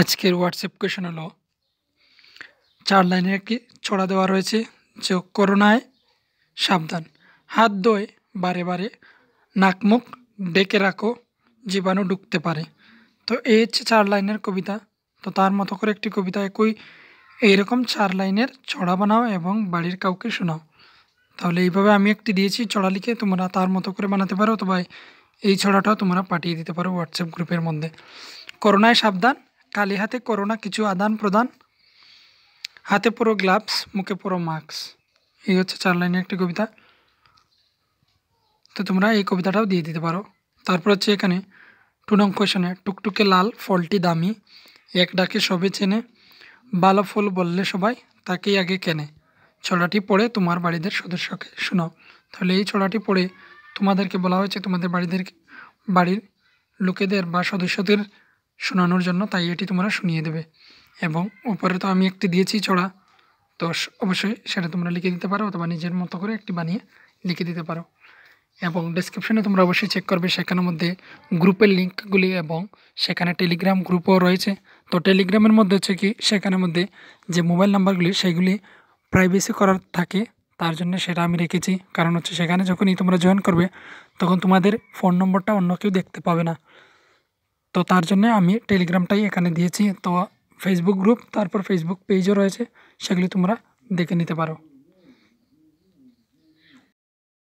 আজকের WhatsApp question হলো চার লাইনের একটি ছড়া দেওয়া রয়েছে যে করোনায় সাবধান হাত দই বারে বারে নাক মুখ ডেকে রাখো জীবাণু ঢুকতে পারে তো এই হচ্ছে চার লাইনের কবিতা তো তার মতো করে একটি কবিতা একই এইরকম চার লাইনের ছড়া বানাও এবং বাড়ির কাউকে শোনাও তাহলে এইভাবে আমি একটি দিয়েছি ছড়া লিখে তোমরা তার মতো করে বানাতে পারো অথবা এই ছড়াটাও তোমরা পাঠিয়ে দিতে পারো হোয়াটসঅ্যাপ গ্রুপের মধ্যে করোনায় সাবধান কালি হাতে করোনা কিছু আদান প্রদান হাতে পুরো গ্লাভস মুখে পরো মাস্ক এই হচ্ছে চার লাইনের একটি কবিতা তো তোমরা এই কবিতাটাও দিয়ে দিতে পারো তারপর হচ্ছে এখানে টু নং কোয়েশনে টুকটুকে লাল ফলটি দামি এক ডাকে সবে চেনে ভালো ফল বললে সবাই তাকেই আগে কেনে ছড়াটি পড়ে তোমার বাড়িদের সদস্যকে শোনাও তাহলে এই ছড়াটি পড়ে তোমাদেরকে বলা হয়েছে তোমাদের বাড়িদের বাড়ির লোকেদের বা সদস্যদের শোনানোর জন্য তাই এটি তোমরা শুনিয়ে দেবে এবং উপরে তো আমি একটি দিয়েছি চড়া তো অবশ্যই সেটা তোমরা লিখে দিতে পারো অথবা নিজের মতো করে একটি বানিয়ে লিখে দিতে পারো এবং ডিসক্রিপশনে তোমরা অবশ্যই চেক করবে সেখানের মধ্যে গ্রুপের লিঙ্কগুলি এবং সেখানে টেলিগ্রাম গ্রুপও রয়েছে তো টেলিগ্রামের মধ্যে হচ্ছে কি সেখানের মধ্যে যে মোবাইল নাম্বারগুলি সেগুলি প্রাইভেসি করার থাকে তার জন্য সেটা আমি রেখেছি কারণ হচ্ছে সেখানে যখনই তোমরা জয়েন করবে তখন তোমাদের ফোন নম্বরটা অন্য কেউ দেখতে পাবে না তো তার জন্য আমি টেলিগ্রামটাই এখানে দিয়েছি তো ফেসবুক গ্রুপ তারপর ফেসবুক পেজও রয়েছে সেগুলি তোমরা দেখে নিতে পারো